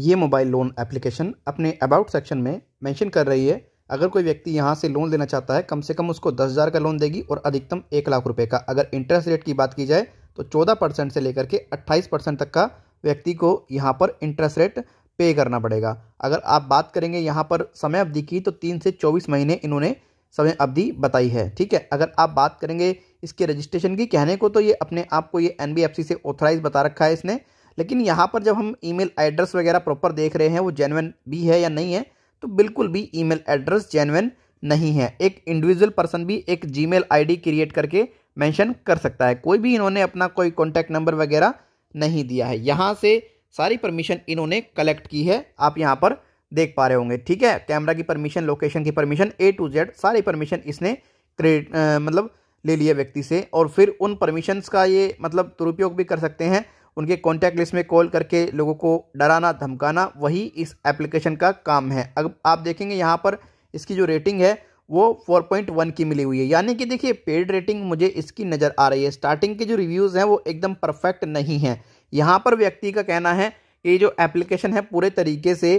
ये mobile loan application अपने about section में मेंशन कर रही है अगर कोई व्यक्ति यहाँ से लोन लेना चाहता है कम से कम उसको दस हज़ार का लोन देगी और अधिकतम एक लाख रुपये का अगर इंटरेस्ट रेट की बात की जाए तो चौदह परसेंट से लेकर के अट्ठाईस परसेंट तक का व्यक्ति को यहाँ पर इंटरेस्ट रेट पे करना पड़ेगा अगर आप बात करेंगे यहाँ पर समय अवधि की तो तीन से चौबीस महीने इन्होंने समय अवधि बताई है ठीक है अगर आप बात करेंगे इसके रजिस्ट्रेशन की कहने को तो ये अपने आप को ये एन से ऑथराइज बता रखा है इसने लेकिन यहाँ पर जब हम ईमेल एड्रेस वगैरह प्रॉपर देख रहे हैं वो जेनवन भी है या नहीं है तो बिल्कुल भी ईमेल एड्रेस जेनवन नहीं है एक इंडिविजुअल पर्सन भी एक जी मेल क्रिएट करके मेंशन कर सकता है कोई भी इन्होंने अपना कोई कॉन्टैक्ट नंबर वगैरह नहीं दिया है यहाँ से सारी परमिशन इन्होंने कलेक्ट की है आप यहाँ पर देख पा रहे होंगे ठीक है कैमरा की परमिशन लोकेशन की परमिशन ए टू जेड सारी परमिशन इसने क्रिएट मतलब ले लिया व्यक्ति से और फिर उन परमिशंस का ये मतलब दुरुपयोग भी कर सकते हैं उनके कॉन्टैक्ट लिस्ट में कॉल करके लोगों को डराना धमकाना वही इस एप्लीकेशन का काम है अब आप देखेंगे यहाँ पर इसकी जो रेटिंग है वो 4.1 की मिली हुई है यानी कि देखिए पेड रेटिंग मुझे इसकी नज़र आ रही है स्टार्टिंग के जो रिव्यूज़ हैं वो एकदम परफेक्ट नहीं हैं यहाँ पर व्यक्ति का कहना है कि जो एप्लीकेशन है पूरे तरीके से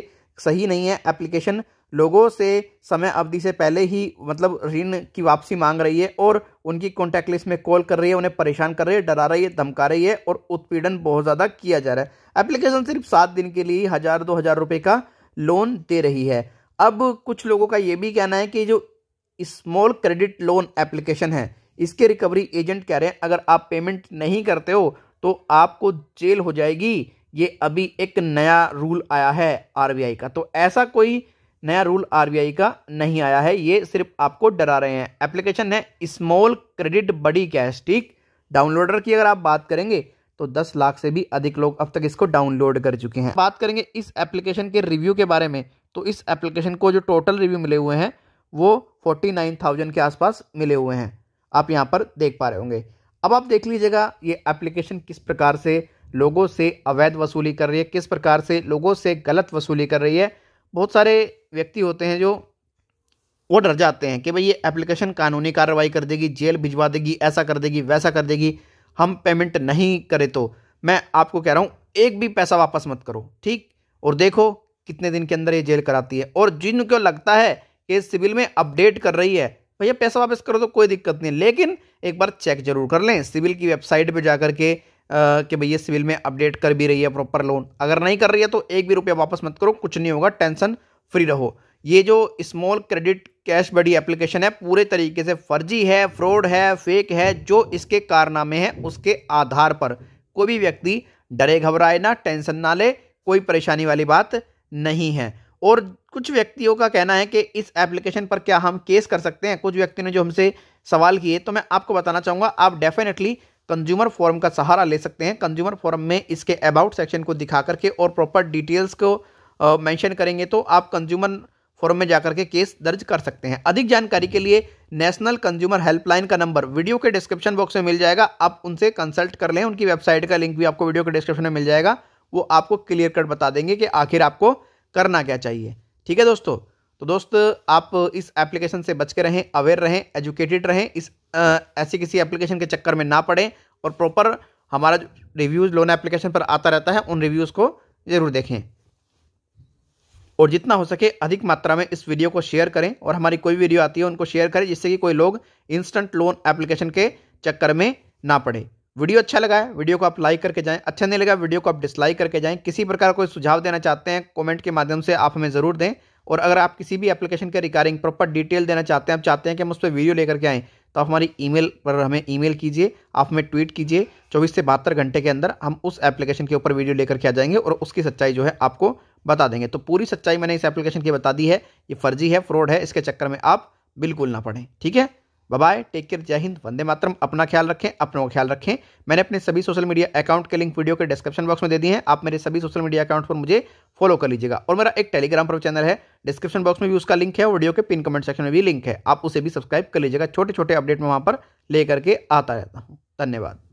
सही नहीं है एप्लीकेशन लोगों से समय अवधि से पहले ही मतलब ऋण की वापसी मांग रही है और उनकी कॉन्टैक्ट लिस्ट में कॉल कर रही है उन्हें परेशान कर रही है डरा रही है धमका रही है और उत्पीड़न बहुत ज़्यादा किया जा रहा है एप्लीकेशन सिर्फ सात दिन के लिए हज़ार दो हज़ार रुपये का लोन दे रही है अब कुछ लोगों का ये भी कहना है कि जो स्मॉल क्रेडिट लोन एप्लीकेशन है इसके रिकवरी एजेंट कह रहे हैं अगर आप पेमेंट नहीं करते हो तो आपको जेल हो जाएगी ये अभी एक नया रूल आया है आरबीआई का तो ऐसा कोई नया रूल आरबीआई का नहीं आया है ये सिर्फ आपको डरा रहे हैं एप्लीकेशन है स्मॉल क्रेडिट बड़ी कैश ठीक डाउनलोडर की अगर आप बात करेंगे तो 10 लाख से भी अधिक लोग अब तक इसको डाउनलोड कर चुके हैं बात करेंगे इस एप्लीकेशन के रिव्यू के बारे में तो इस एप्लीकेशन को जो टोटल रिव्यू मिले हुए हैं वो फोर्टी के आसपास मिले हुए हैं आप यहाँ पर देख पा रहे होंगे अब आप देख लीजिएगा ये एप्लीकेशन किस प्रकार से लोगों से अवैध वसूली कर रही है किस प्रकार से लोगों से गलत वसूली कर रही है बहुत सारे व्यक्ति होते हैं जो वो डर जाते हैं कि भाई ये एप्लीकेशन कानूनी कार्रवाई कर देगी जेल भिजवा देगी ऐसा कर देगी वैसा कर देगी हम पेमेंट नहीं करें तो मैं आपको कह रहा हूँ एक भी पैसा वापस मत करो ठीक और देखो कितने दिन के अंदर ये जेल कराती है और जिनको लगता है कि सिविल में अपडेट कर रही है भैया पैसा वापस करो तो कोई दिक्कत नहीं लेकिन एक बार चेक जरूर कर लें सिविल की वेबसाइट पर कर के कि भैया सिविल में अपडेट कर भी रही है प्रॉपर लोन अगर नहीं कर रही है तो एक भी रुपया वापस मत करो कुछ नहीं होगा टेंशन फ्री रहो ये जो small credit cash buddy application है पूरे तरीके से फर्जी है फ्रॉड है फेक है जो इसके कारनामे हैं उसके आधार पर कोई भी व्यक्ति डरे घबराए ना टेंशन ना ले कोई परेशानी वाली बात नहीं है और कुछ व्यक्तियों का कहना है कि इस एप्लीकेशन पर क्या हम केस कर सकते हैं कुछ व्यक्तियों ने जो हमसे सवाल किए तो मैं आपको बताना चाहूँगा आप डेफिनेटली कंज्यूमर फॉरम का सहारा ले सकते हैं कंज्यूमर फॉरम में इसके अबाउट सेक्शन को दिखा करके और प्रॉपर डिटेल्स को मेंशन करेंगे तो आप कंज्यूमर फॉरम में जाकर के केस दर्ज कर सकते हैं अधिक जानकारी के लिए नेशनल कंज्यूमर हेल्पलाइन का नंबर वीडियो के डिस्क्रिप्शन बॉक्स में मिल जाएगा आप उनसे कंसल्ट कर लें उनकी वेबसाइट का लिंक भी आपको वीडियो के डिस्क्रिप्शन में मिल जाएगा वो आपको क्लियर कट बता देंगे कि आखिर आपको करना क्या चाहिए ठीक है दोस्तों तो दोस्त आप इस एप्लीकेशन से बच के रहें अवेयर रहें एजुकेटेड रहें इस ऐसी किसी एप्लीकेशन के चक्कर में ना पड़ें और प्रॉपर हमारा रिव्यूज़ लोन एप्लीकेशन पर आता रहता है उन रिव्यूज़ को ज़रूर देखें और जितना हो सके अधिक मात्रा में इस वीडियो को शेयर करें और हमारी कोई वीडियो आती है उनको शेयर करें जिससे कि कोई लोग इंस्टेंट लोन एप्लीकेशन के चक्कर में ना पड़े वीडियो अच्छा लगा है वीडियो को आप लाइक करके जाएं अच्छा नहीं लगा वीडियो को आप डिसलाइक करके जाएं किसी प्रकार का कोई सुझाव देना चाहते हैं कमेंट के माध्यम से आप हमें ज़रूर दें और अगर आप किसी भी एप्लीकेशन के रिगार्डिंग प्रॉपर डिटेल देना चाहते हैं आप चाहते हैं कि हम उस पर वीडियो लेकर के आएँ तो आप हमारी ईमेल पर हमें ईमेल कीजिए आप हमें ट्वीट कीजिए चौबीस से बहत्तर घंटे के अंदर हम उस एप्लीकेशन के ऊपर वीडियो लेकर के आ जाएंगे और उसकी सच्चाई जो है आपको बता देंगे तो पूरी सच्चाई मैंने इस एप्लीकेशन की बता दी है ये फर्जी है फ्रॉड है इसके चक्कर में आप बिल्कुल ना पढ़ें ठीक है बाय टेक केयर जय हिंद वंदे मातरम अपना ख्याल रखें अपनों का ख्याल रखें मैंने अपने सभी सोशल मीडिया अकाउंट के लिंक वीडियो के डिस्क्रिप्शन बॉक्स में दे दिए हैं आप मेरे सभी सोशल मीडिया अकाउंट पर मुझे फॉलो कर लीजिएगा और मेरा एक टेलीग्राम पर चैनल है डिस्क्रिप्शन बॉक्स में भी उसका लिंक है वीडियो के पिन कमेंट सेक्शन में भी लिंक है आप उसे भी सब्सक्राइब कर लीजिएगा छोटे छोटे अपडेट में वहाँ पर लेकर के आता रहता हूँ धन्यवाद